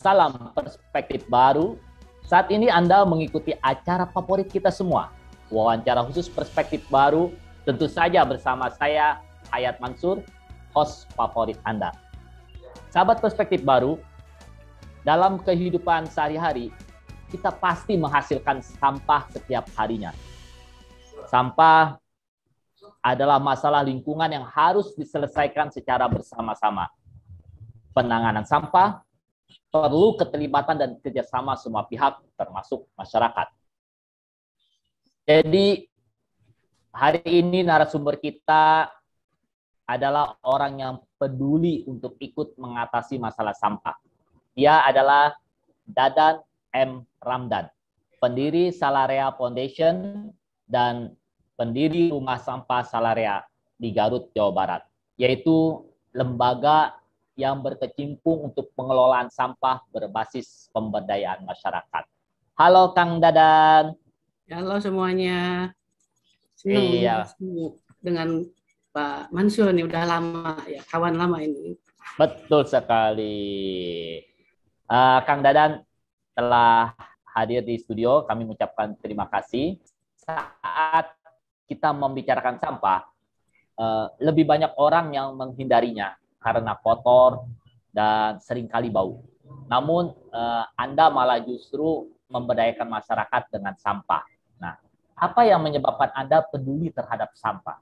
Salam perspektif baru. Saat ini Anda mengikuti acara favorit kita semua, wawancara khusus perspektif baru. Tentu saja bersama saya Hayat Mansur, host favorit Anda. Sahabat perspektif baru, dalam kehidupan sehari-hari kita pasti menghasilkan sampah setiap harinya. Sampah adalah masalah lingkungan yang harus diselesaikan secara bersama-sama. Penanganan sampah perlu keterlibatan dan kerjasama semua pihak, termasuk masyarakat. Jadi, hari ini narasumber kita adalah orang yang peduli untuk ikut mengatasi masalah sampah. Dia adalah Dadan M. Ramdan, pendiri Salarea Foundation dan pendiri Rumah Sampah Salarea di Garut, Jawa Barat, yaitu lembaga yang berkecimpung untuk pengelolaan sampah berbasis pemberdayaan masyarakat. Halo Kang Dadan. Ya, halo semuanya. Senang iya. Ya, dengan Pak Mansur nih udah lama ya kawan lama ini. Betul sekali. Uh, Kang Dadan telah hadir di studio, kami mengucapkan terima kasih. Saat kita membicarakan sampah, eh, lebih banyak orang yang menghindarinya karena kotor dan seringkali bau. Namun eh, Anda malah justru memberdayakan masyarakat dengan sampah. Nah, apa yang menyebabkan Anda peduli terhadap sampah?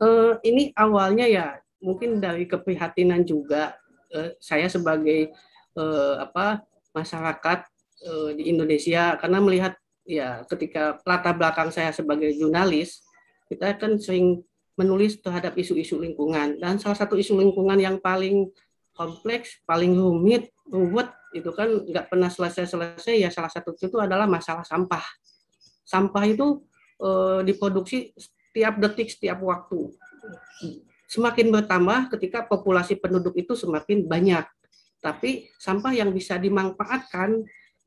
Uh, ini awalnya ya mungkin dari keprihatinan juga uh, saya sebagai uh, apa masyarakat uh, di Indonesia karena melihat ya ketika latar belakang saya sebagai jurnalis kita kan sering menulis terhadap isu-isu lingkungan dan salah satu isu lingkungan yang paling kompleks, paling rumit, ruwet itu kan nggak pernah selesai-selesai ya salah satu itu adalah masalah sampah. Sampah itu e, diproduksi setiap detik, setiap waktu. Semakin bertambah ketika populasi penduduk itu semakin banyak. Tapi sampah yang bisa dimanfaatkan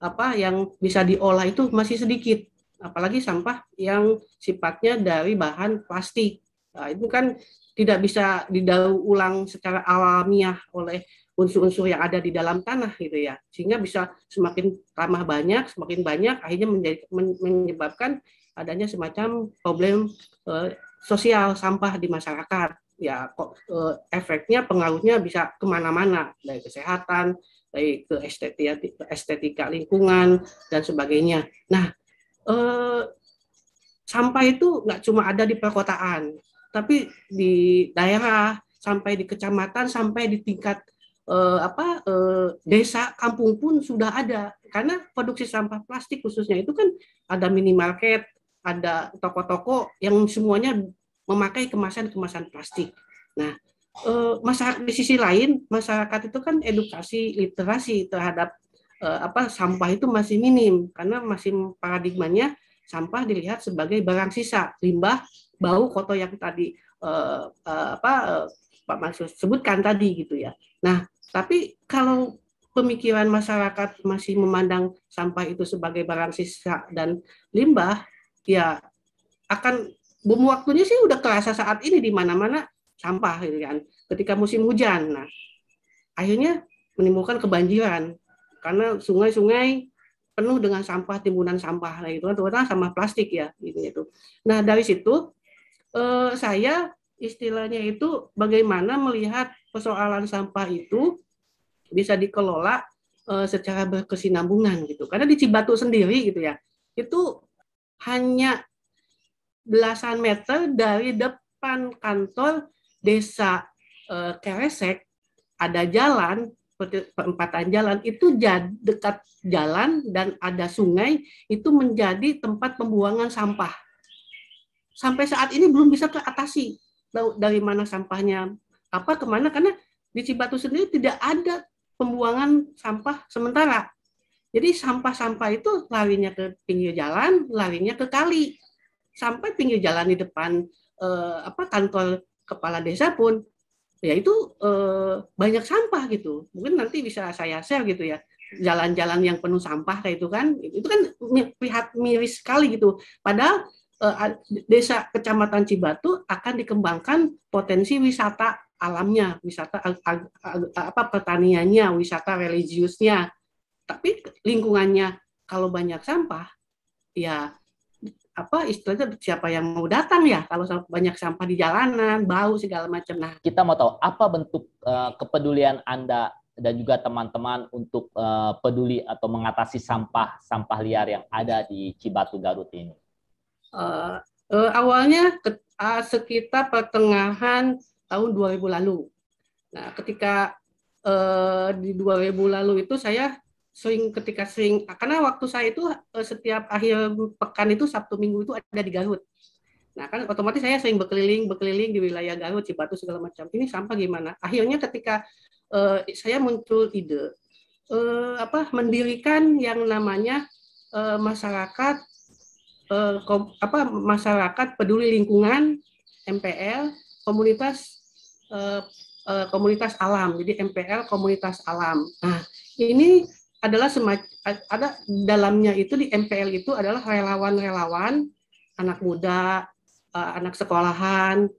apa yang bisa diolah itu masih sedikit apalagi sampah yang sifatnya dari bahan plastik Nah, itu kan tidak bisa didaur ulang secara alamiah oleh unsur-unsur yang ada di dalam tanah gitu ya sehingga bisa semakin ramah banyak semakin banyak akhirnya menjadi menyebabkan adanya semacam problem eh, sosial sampah di masyarakat ya kok eh, efeknya pengaruhnya bisa kemana-mana dari kesehatan dari ke estetika, estetika lingkungan dan sebagainya nah eh, sampah itu nggak cuma ada di perkotaan tapi di daerah sampai di kecamatan sampai di tingkat eh, apa eh, desa kampung pun sudah ada karena produksi sampah plastik khususnya itu kan ada minimarket ada toko-toko yang semuanya memakai kemasan-kemasan plastik nah eh, masyarakat di sisi lain masyarakat itu kan edukasi literasi terhadap eh, apa sampah itu masih minim karena masih paradigmanya sampah dilihat sebagai barang sisa limbah bau koto yang tadi uh, uh, apa uh, Pak Mansur sebutkan tadi gitu ya. Nah, tapi kalau pemikiran masyarakat masih memandang sampah itu sebagai barang sisa dan limbah, ya akan bom waktunya sih udah terasa saat ini di mana-mana sampah gitu kan. Ketika musim hujan, nah akhirnya menimbulkan kebanjiran karena sungai-sungai penuh dengan sampah timbunan sampah nah itu kan terutama sampah plastik ya gitu itu nah dari situ eh, saya istilahnya itu bagaimana melihat persoalan sampah itu bisa dikelola eh, secara berkesinambungan gitu. Karena di Cibatu sendiri gitu ya, itu hanya belasan meter dari depan kantor desa eh, Keresek ada jalan perempatan jalan itu dekat jalan dan ada sungai itu menjadi tempat pembuangan sampah sampai saat ini belum bisa teratasi dari mana sampahnya apa kemana karena di Cibatu sendiri tidak ada pembuangan sampah sementara. Jadi sampah-sampah itu larinya ke pinggir jalan, larinya ke kali. Sampai pinggir jalan di depan eh, apa kantor kepala desa pun ya itu eh, banyak sampah gitu. Mungkin nanti bisa saya share gitu ya. Jalan-jalan yang penuh sampah kayak itu kan, itu kan lihat miris sekali gitu. Padahal Eh, desa kecamatan Cibatu akan dikembangkan potensi wisata alamnya, wisata apa pertaniannya, wisata religiusnya. Tapi lingkungannya kalau banyak sampah, ya apa istilahnya siapa yang mau datang ya kalau banyak sampah di jalanan, bau segala macam. Nah, kita mau tahu apa bentuk uh, kepedulian Anda dan juga teman-teman untuk uh, peduli atau mengatasi sampah sampah liar yang ada di Cibatu Garut ini. Uh, uh, awalnya ke, uh, sekitar pertengahan tahun 2000 lalu. Nah, ketika uh, di 2000 lalu itu saya sering ketika sering ah, karena waktu saya itu uh, setiap akhir pekan itu Sabtu Minggu itu ada di Garut. Nah, kan otomatis saya sering berkeliling berkeliling di wilayah Garut, Cibatu segala macam. Ini sampah gimana? Akhirnya ketika uh, saya muncul ide uh, apa mendirikan yang namanya masyarakat eh, apa masyarakat peduli lingkungan MPL komunitas eh, eh, komunitas alam jadi MPL komunitas alam nah ini adalah semacam ada dalamnya itu di MPL itu adalah relawan-relawan anak muda eh, anak sekolahan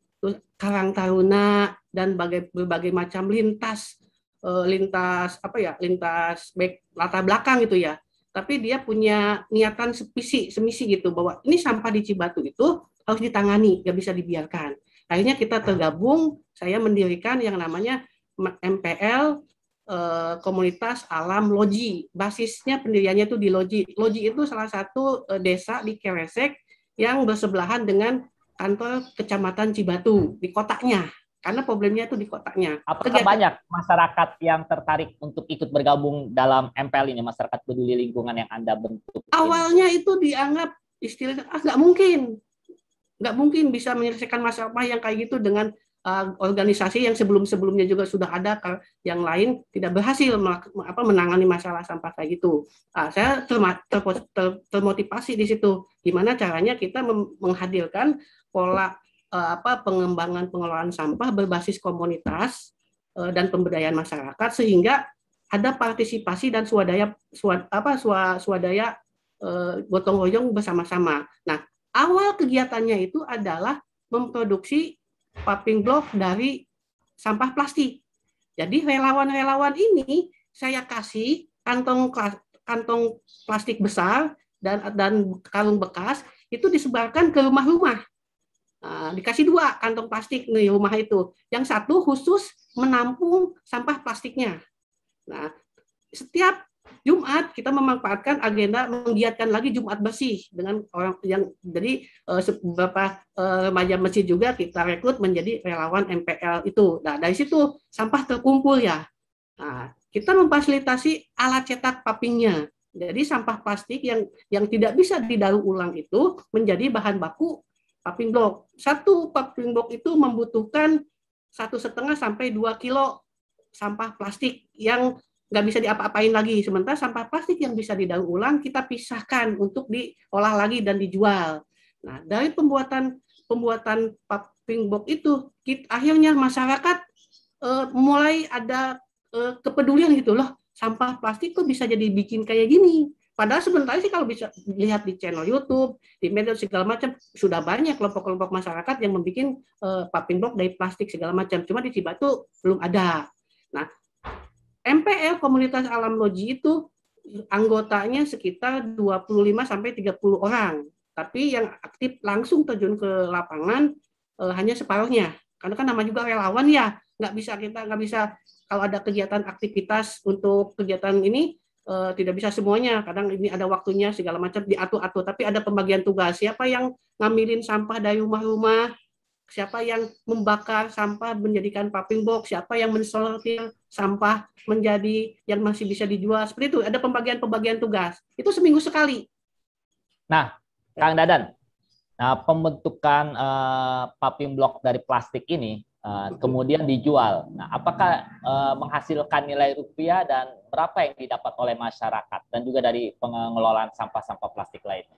karang taruna dan bagai, berbagai macam lintas eh, lintas apa ya lintas back latar belakang itu ya tapi dia punya niatan sepisi, semisi gitu bahwa ini sampah di Cibatu itu harus ditangani, nggak bisa dibiarkan. Akhirnya kita tergabung, saya mendirikan yang namanya MPL eh, Komunitas Alam Loji. Basisnya pendiriannya itu di Loji. Loji itu salah satu eh, desa di Keresek yang bersebelahan dengan kantor Kecamatan Cibatu di kotaknya karena problemnya itu di kotaknya. Apakah banyak masyarakat yang tertarik untuk ikut bergabung dalam MPL ini, masyarakat peduli lingkungan yang Anda bentuk? Awalnya itu dianggap istilahnya, ah nggak mungkin. Nggak mungkin bisa menyelesaikan masalah yang kayak gitu dengan uh, organisasi yang sebelum-sebelumnya juga sudah ada yang lain tidak berhasil apa, menangani masalah sampah kayak gitu. Uh, saya ter ter ter termotivasi di situ. Gimana caranya kita menghadirkan pola Eh, apa pengembangan pengelolaan sampah berbasis komunitas eh, dan pemberdayaan masyarakat sehingga ada partisipasi dan swadaya swad, apa swadaya eh, gotong royong bersama-sama. Nah, awal kegiatannya itu adalah memproduksi paving block dari sampah plastik. Jadi relawan-relawan ini saya kasih kantong kantong plastik besar dan dan kalung bekas itu disebarkan ke rumah-rumah. Ah, dikasih dua kantong plastik di rumah itu. Yang satu khusus menampung sampah plastiknya. Nah, setiap Jumat kita memanfaatkan agenda menggiatkan lagi Jumat bersih dengan orang yang jadi eh, beberapa uh, remaja masjid juga kita rekrut menjadi relawan MPL itu. Nah, dari situ sampah terkumpul ya. Nah, kita memfasilitasi alat cetak papingnya. Jadi sampah plastik yang yang tidak bisa didaur ulang itu menjadi bahan baku puffing block. Satu puffing block itu membutuhkan satu setengah sampai dua kilo sampah plastik yang nggak bisa diapa-apain lagi. Sementara sampah plastik yang bisa didaur ulang kita pisahkan untuk diolah lagi dan dijual. Nah, dari pembuatan pembuatan puffing box itu, kita, akhirnya masyarakat e, mulai ada e, kepedulian gitu loh. Sampah plastik tuh bisa jadi bikin kayak gini. Padahal sebenarnya sih kalau bisa lihat di channel YouTube, di media segala macam sudah banyak kelompok-kelompok masyarakat yang membuat uh, eh, papin box dari plastik segala macam. Cuma di Cibatu belum ada. Nah, MPL Komunitas Alam Loji itu anggotanya sekitar 25 sampai 30 orang. Tapi yang aktif langsung terjun ke lapangan uh, hanya separuhnya. Karena kan nama juga relawan ya, nggak bisa kita nggak bisa kalau ada kegiatan aktivitas untuk kegiatan ini uh, tidak bisa semuanya. Kadang ini ada waktunya segala macam diatur-atur. Tapi ada pembagian tugas. Siapa yang ngambilin sampah dari rumah-rumah? Siapa yang membakar sampah menjadikan piping box? Siapa yang mensortir sampah menjadi yang masih bisa dijual? Seperti itu. Ada pembagian-pembagian tugas. Itu seminggu sekali. Nah, Kang Dadan, nah pembentukan uh, eh, block block dari plastik ini uh, kemudian dijual. Nah, apakah uh, menghasilkan nilai rupiah dan berapa yang didapat oleh masyarakat dan juga dari pengelolaan sampah-sampah plastik lainnya?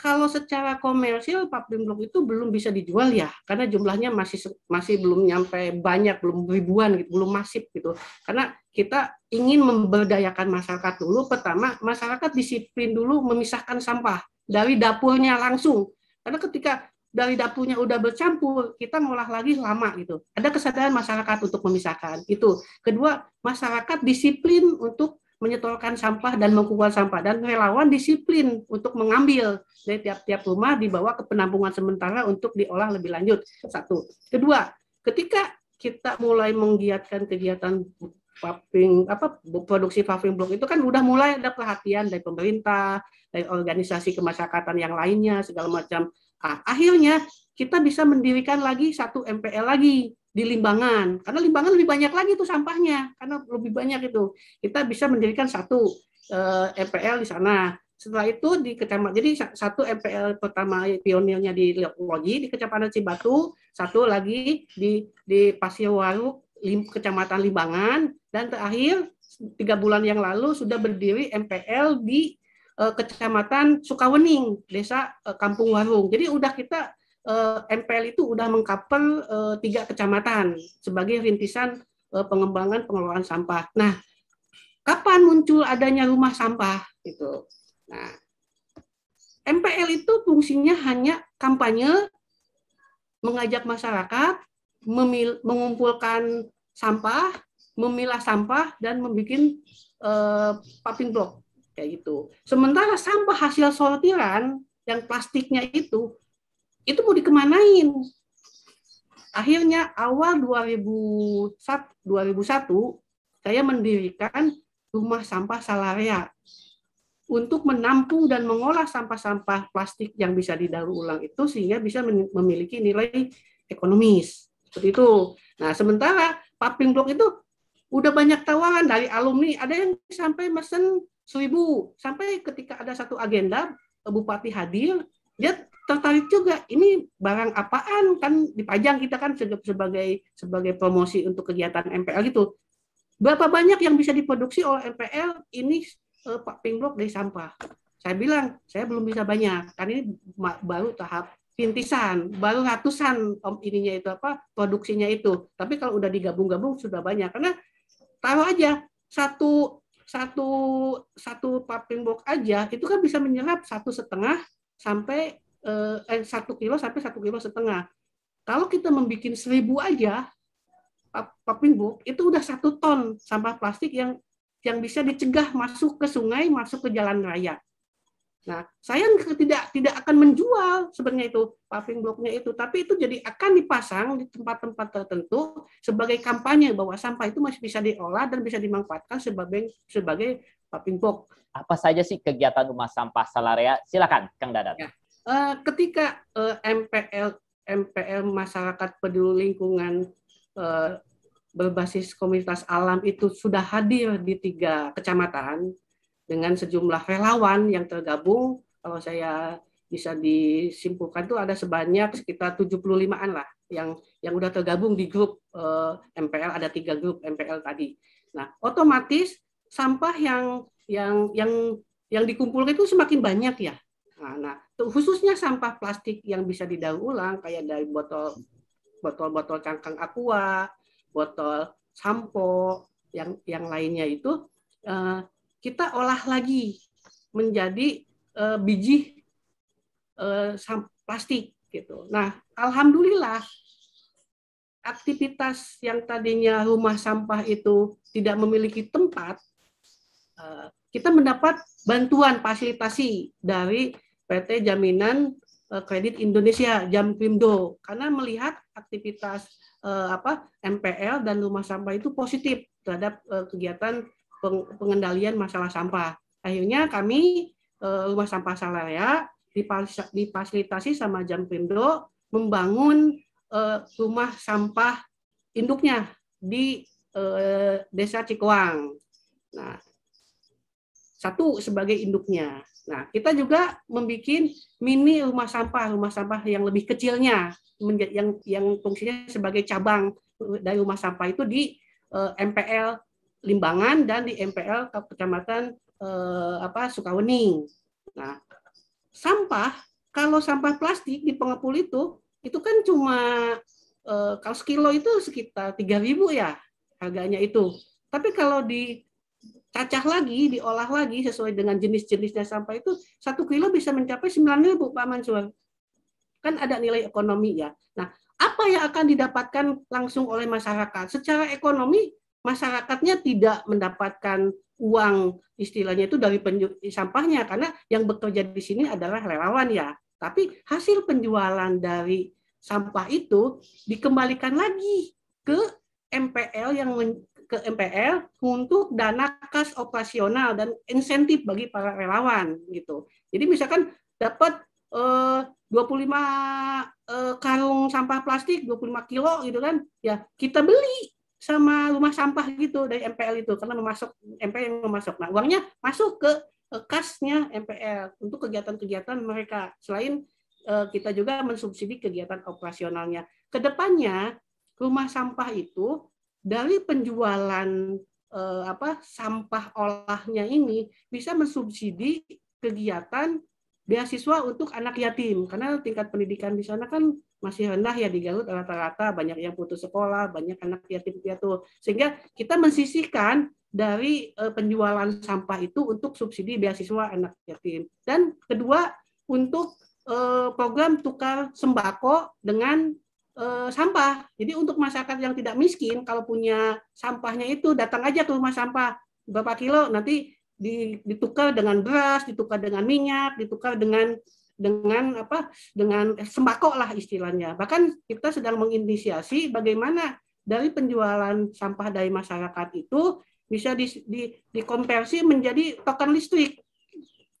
Kalau secara komersil papling blok itu belum bisa dijual ya, karena jumlahnya masih masih belum nyampe banyak, belum ribuan, gitu, belum masif gitu. Karena kita ingin memberdayakan masyarakat dulu. Pertama, masyarakat disiplin dulu memisahkan sampah dari dapurnya langsung. Karena ketika dari dapurnya udah bercampur, kita ngolah lagi lama gitu. Ada kesadaran masyarakat untuk memisahkan. Itu. Kedua, masyarakat disiplin untuk menyetorkan sampah dan mengumpulkan sampah dan relawan disiplin untuk mengambil dari tiap-tiap rumah dibawa ke penampungan sementara untuk diolah lebih lanjut. Satu. Kedua, ketika kita mulai menggiatkan kegiatan paving apa produksi paving block itu kan udah mulai ada perhatian dari pemerintah, dari organisasi kemasyarakatan yang lainnya segala macam Nah, akhirnya kita bisa mendirikan lagi satu MPL lagi di Limbangan. Karena Limbangan lebih banyak lagi itu sampahnya, karena lebih banyak itu. Kita bisa mendirikan satu eh, MPL di sana. Setelah itu di kecamatan, jadi satu MPL pertama pionirnya di Logi di kecamatan Cibatu, satu lagi di di Pasirwaru, lim, kecamatan Limbangan, dan terakhir tiga bulan yang lalu sudah berdiri MPL di Eh, kecamatan Sukawening, Desa eh, Kampung Warung. Jadi udah kita eh, MPL itu udah mengkapel tiga kecamatan sebagai rintisan pengembangan pengelolaan sampah. Nah, kapan muncul adanya rumah sampah Itu. Nah, MPL itu fungsinya hanya kampanye mengajak masyarakat memil mengumpulkan sampah, memilah sampah dan membuat uh, paving block kayak gitu. Sementara sampah hasil sortiran yang plastiknya itu itu mau dikemanain? Akhirnya awal 2001, saya mendirikan rumah sampah Salaria untuk menampung dan mengolah sampah-sampah plastik yang bisa didaur ulang itu sehingga bisa memiliki nilai ekonomis. Seperti itu. Nah, sementara Paping block itu udah banyak tawaran dari alumni, ada yang sampai mesen Seribu sampai ketika ada satu agenda bupati hadir, dia tertarik juga. Ini barang apaan kan dipajang kita kan sebagai sebagai promosi untuk kegiatan MPL gitu. Berapa banyak yang bisa diproduksi oleh MPL ini eh, Pak Pingblok dari sampah. Saya bilang saya belum bisa banyak karena ini baru tahap pintisan baru ratusan om ininya itu apa produksinya itu. Tapi kalau udah digabung-gabung sudah banyak karena tahu aja satu satu satu popping box aja itu kan bisa menyerap satu setengah sampai eh, eh, satu kilo sampai satu kilo setengah. Kalau kita membuat seribu aja popping box itu udah satu ton sampah plastik yang yang bisa dicegah masuk ke sungai, masuk ke jalan raya. Nah, saya tidak tidak akan menjual sebenarnya itu paving blocknya itu, tapi itu jadi akan dipasang di tempat-tempat tertentu sebagai kampanye bahwa sampah itu masih bisa diolah dan bisa dimanfaatkan sebagai sebagai paving block. Apa saja sih kegiatan rumah sampah Salarea? Silakan, Kang dadat. Ya. Eh, ketika eh, MPL MPL masyarakat peduli lingkungan eh, berbasis komunitas alam itu sudah hadir di tiga kecamatan dengan sejumlah relawan yang tergabung kalau saya bisa disimpulkan itu ada sebanyak sekitar 75-an lah yang yang udah tergabung di grup eh, MPL ada tiga grup MPL tadi. Nah, otomatis sampah yang yang yang yang dikumpulkan itu semakin banyak ya. Nah, nah khususnya sampah plastik yang bisa didaur ulang kayak dari botol botol-botol cangkang aqua, botol sampo, yang yang lainnya itu eh, kita olah lagi menjadi uh, biji uh, plastik gitu. Nah, alhamdulillah aktivitas yang tadinya rumah sampah itu tidak memiliki tempat, eh, kita mendapat bantuan fasilitasi dari PT Jaminan Kredit Indonesia Jampimdo karena melihat aktivitas apa MPL dan rumah sampah itu positif terhadap kegiatan pengendalian masalah sampah. Akhirnya kami eh, rumah sampah Salaya dipasilitasi sama jam Jampindo membangun eh, rumah sampah induknya di eh, desa Cikuang. Nah, satu sebagai induknya. Nah, kita juga membuat mini rumah sampah, rumah sampah yang lebih kecilnya, yang yang fungsinya sebagai cabang dari rumah sampah itu di MPL Limbangan dan di MPL Kecamatan eh, apa Sukawening. Nah, sampah kalau sampah plastik di pengepul itu itu kan cuma eh, kalau sekilo itu sekitar 3.000 ya harganya itu. Tapi kalau di dicacah lagi, diolah lagi sesuai dengan jenis-jenisnya sampah itu satu kilo bisa mencapai 9.000 Pak Mansur. Kan ada nilai ekonomi ya. Nah, apa yang akan didapatkan langsung oleh masyarakat secara ekonomi masyarakatnya tidak mendapatkan uang istilahnya itu dari sampahnya karena yang bekerja di sini adalah relawan ya. Tapi hasil penjualan dari sampah itu dikembalikan lagi ke MPL yang ke MPL untuk dana kas operasional dan insentif bagi para relawan gitu. Jadi misalkan dapat eh, 25 eh, karung sampah plastik 25 kilo gitu kan, ya kita beli sama rumah sampah gitu dari MPL itu karena memasuk MPL yang memasuk. Nah, uangnya masuk ke kasnya MPL untuk kegiatan-kegiatan mereka. Selain eh, kita juga mensubsidi kegiatan operasionalnya. Kedepannya rumah sampah itu dari penjualan eh, apa sampah olahnya ini bisa mensubsidi kegiatan beasiswa untuk anak yatim karena tingkat pendidikan di sana kan masih rendah ya di Garut rata-rata banyak yang putus sekolah, banyak anak yatim piatu. Sehingga kita mensisihkan dari e, penjualan sampah itu untuk subsidi beasiswa anak yatim. Dan kedua untuk e, program tukar sembako dengan e, sampah. Jadi untuk masyarakat yang tidak miskin kalau punya sampahnya itu datang aja ke rumah sampah berapa kilo nanti ditukar dengan beras, ditukar dengan minyak, ditukar dengan dengan apa dengan sembako lah istilahnya bahkan kita sedang menginisiasi bagaimana dari penjualan sampah dari masyarakat itu bisa di, di, dikonversi menjadi token listrik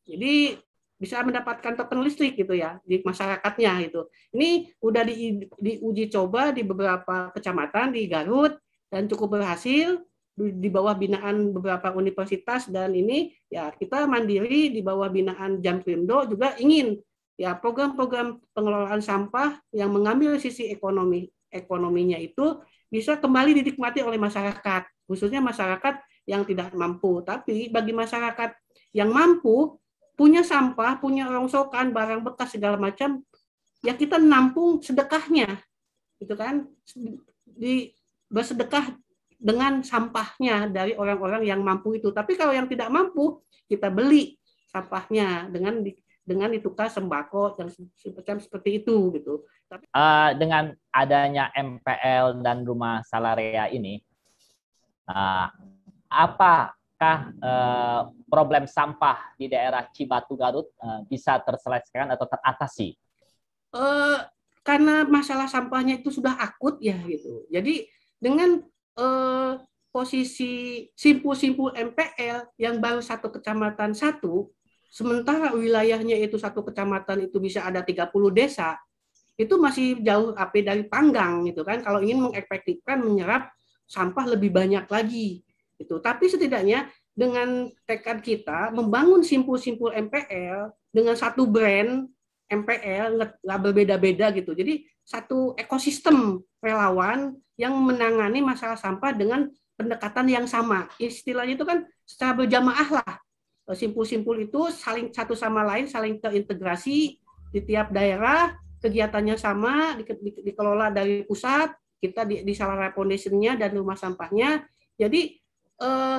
jadi bisa mendapatkan token listrik gitu ya di masyarakatnya itu ini udah di, di uji coba di beberapa kecamatan di Garut dan cukup berhasil di bawah binaan beberapa universitas dan ini ya kita mandiri di bawah binaan Jamprindo juga ingin ya program-program pengelolaan sampah yang mengambil sisi ekonomi ekonominya itu bisa kembali dinikmati oleh masyarakat, khususnya masyarakat yang tidak mampu. Tapi bagi masyarakat yang mampu, punya sampah, punya rongsokan, barang bekas segala macam, ya kita nampung sedekahnya, itu kan? Di bersedekah dengan sampahnya dari orang-orang yang mampu itu. Tapi kalau yang tidak mampu, kita beli sampahnya dengan dengan ditukar sembako dan semacam seperti itu gitu. Tapi uh, dengan adanya MPL dan rumah salaria ini uh, apakah uh, problem sampah di daerah Cibatu Garut uh, bisa terselesaikan atau teratasi? Uh, karena masalah sampahnya itu sudah akut ya gitu. Jadi dengan uh, posisi simpul-simpul MPL yang baru satu kecamatan satu Sementara wilayahnya itu satu kecamatan itu bisa ada 30 desa, itu masih jauh api dari panggang gitu kan. Kalau ingin mengefektifkan menyerap sampah lebih banyak lagi itu Tapi setidaknya dengan tekad kita membangun simpul-simpul MPL dengan satu brand MPL nggak berbeda-beda gitu. Jadi satu ekosistem relawan yang menangani masalah sampah dengan pendekatan yang sama. Istilahnya itu kan secara berjamaah lah. Eh, simpul-simpul itu saling satu sama lain saling terintegrasi di tiap daerah kegiatannya sama di, di, dikelola dari pusat kita di, di salah foundationnya dan rumah sampahnya jadi eh,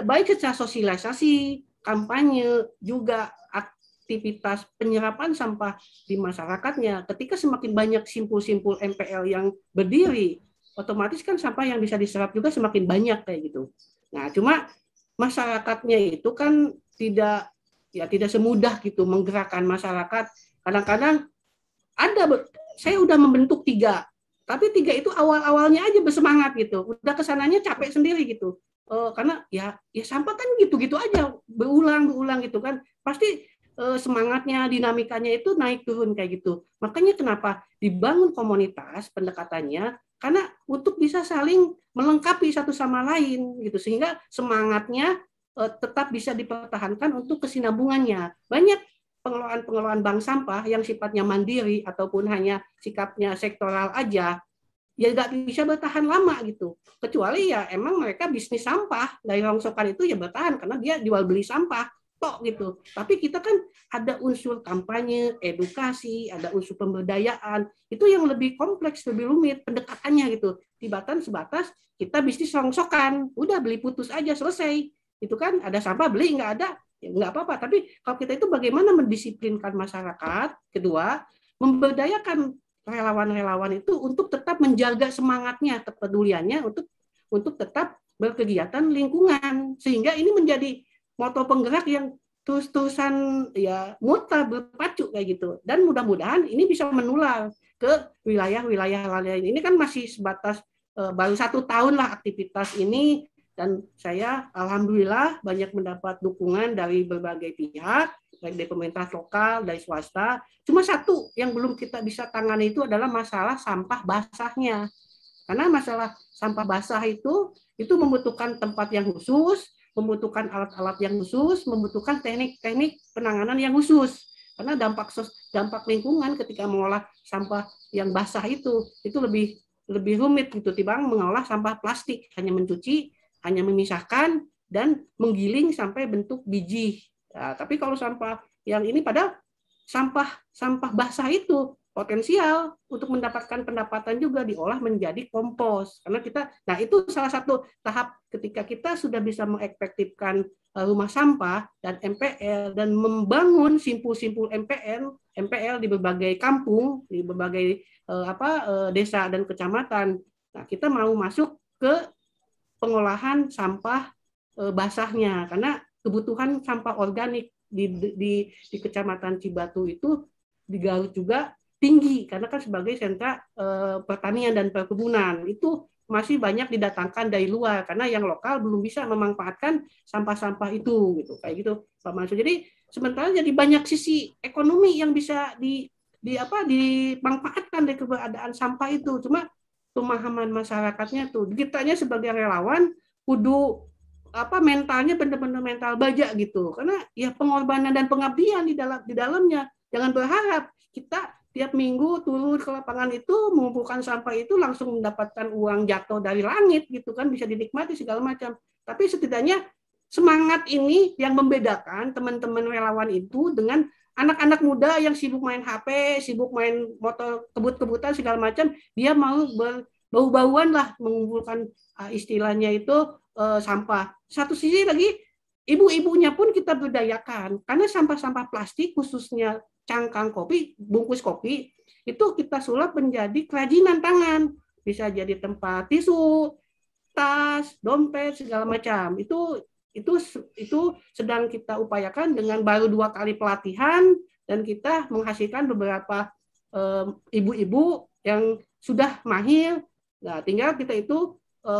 baik secara sosialisasi kampanye juga aktivitas penyerapan sampah di masyarakatnya ketika semakin banyak simpul-simpul MPL yang berdiri otomatis kan sampah yang bisa diserap juga semakin banyak kayak gitu nah cuma masyarakatnya itu kan tidak ya tidak semudah gitu menggerakkan masyarakat. Kadang-kadang ada saya udah membentuk tiga, tapi tiga itu awal-awalnya aja bersemangat gitu. Udah kesananya capek sendiri gitu. E, karena ya ya sampah kan gitu-gitu aja berulang ulang gitu kan. Pasti e, semangatnya dinamikanya itu naik turun kayak gitu. Makanya kenapa dibangun komunitas pendekatannya karena untuk bisa saling melengkapi satu sama lain gitu sehingga semangatnya uh, tetap bisa dipertahankan untuk kesinambungannya banyak pengelolaan-pengelolaan bank sampah yang sifatnya mandiri ataupun hanya sikapnya sektoral aja ya nggak bisa bertahan lama gitu kecuali ya emang mereka bisnis sampah dari rongsokan itu ya bertahan karena dia jual beli sampah tok gitu. Tapi kita kan ada unsur kampanye, edukasi, ada unsur pemberdayaan. Itu yang lebih kompleks, lebih rumit pendekatannya gitu. Tibatan sebatas kita bisnis rongsokan, udah beli putus aja selesai. Itu kan ada sampah beli nggak ada ya nggak apa-apa. Tapi kalau kita itu bagaimana mendisiplinkan masyarakat, kedua memberdayakan relawan-relawan itu untuk tetap menjaga semangatnya, kepeduliannya untuk untuk tetap berkegiatan lingkungan sehingga ini menjadi moto penggerak yang tus-tusan ya muter berpacu kayak gitu dan mudah-mudahan ini bisa menular ke wilayah-wilayah lain ini kan masih sebatas eh, baru satu tahun lah aktivitas ini dan saya alhamdulillah banyak mendapat dukungan dari berbagai pihak baik dari pemerintah lokal dari swasta cuma satu yang belum kita bisa tangani itu adalah masalah sampah basahnya karena masalah sampah basah itu itu membutuhkan tempat yang khusus membutuhkan alat-alat yang khusus, membutuhkan teknik-teknik penanganan yang khusus. Karena dampak dampak lingkungan ketika mengolah sampah yang basah itu itu lebih lebih rumit gitu dibanding mengolah sampah plastik hanya mencuci, hanya memisahkan dan menggiling sampai bentuk biji. Nah, tapi kalau sampah yang ini padahal sampah sampah basah itu potensial untuk mendapatkan pendapatan juga diolah menjadi kompos karena kita nah itu salah satu tahap ketika kita sudah bisa mengefektifkan eh, rumah sampah dan MPL dan membangun simpul-simpul MPL MPL di berbagai kampung di berbagai eh, apa eh, desa dan kecamatan nah kita mau masuk ke pengolahan sampah basahnya karena kebutuhan sampah organik di, di, di kecamatan Cibatu itu di juga tinggi karena kan sebagai sentra eh, pertanian dan perkebunan itu masih banyak didatangkan dari luar karena yang lokal belum bisa memanfaatkan sampah-sampah itu gitu kayak gitu Pak Mansur. Jadi sementara jadi banyak sisi ekonomi yang bisa di di apa dimanfaatkan dari keberadaan sampah itu. Cuma pemahaman masyarakatnya tuh kitanya sebagai relawan kudu apa mentalnya benar-benar mental baja gitu karena ya pengorbanan dan pengabdian di dalam di dalamnya jangan berharap kita tiap minggu turun ke lapangan itu mengumpulkan sampah itu langsung mendapatkan uang jatuh dari langit gitu kan bisa dinikmati segala macam. Tapi setidaknya semangat ini yang membedakan teman-teman relawan itu dengan anak-anak muda yang sibuk main HP, sibuk main motor kebut-kebutan segala macam, dia mau berbau-bauan lah mengumpulkan ah, istilahnya itu e, sampah. Satu sisi lagi ibu-ibunya pun kita berdayakan karena sampah-sampah plastik khususnya cangkang kopi, bungkus kopi, itu kita sulap menjadi kerajinan tangan. Bisa jadi tempat tisu, tas, dompet, segala macam. Itu itu itu sedang kita upayakan dengan baru dua kali pelatihan dan kita menghasilkan beberapa ibu-ibu e, yang sudah mahir. Nah, tinggal kita itu e,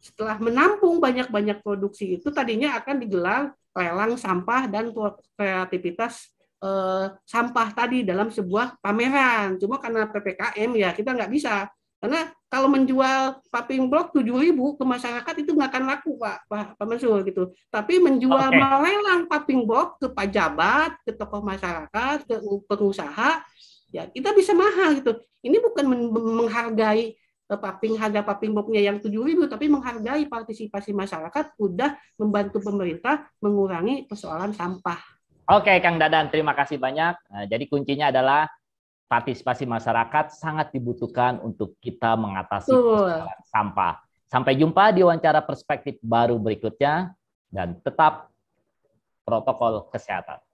setelah menampung banyak-banyak produksi itu tadinya akan digelar lelang sampah dan kreativitas Eh, sampah tadi dalam sebuah pameran. Cuma karena PPKM ya kita nggak bisa. Karena kalau menjual block tujuh ribu ke masyarakat itu nggak akan laku Pak, Pak, Pak gitu. Tapi menjual okay. melelang piping block ke pejabat, ke tokoh masyarakat, ke pengusaha, ya kita bisa mahal gitu. Ini bukan menghargai eh, paping harga paping boxnya yang tujuh ribu tapi menghargai partisipasi masyarakat udah membantu pemerintah mengurangi persoalan sampah Oke, Kang Dadan, terima kasih banyak. Nah, jadi kuncinya adalah partisipasi masyarakat sangat dibutuhkan untuk kita mengatasi sampah. Sampai jumpa di wawancara perspektif baru berikutnya dan tetap protokol kesehatan.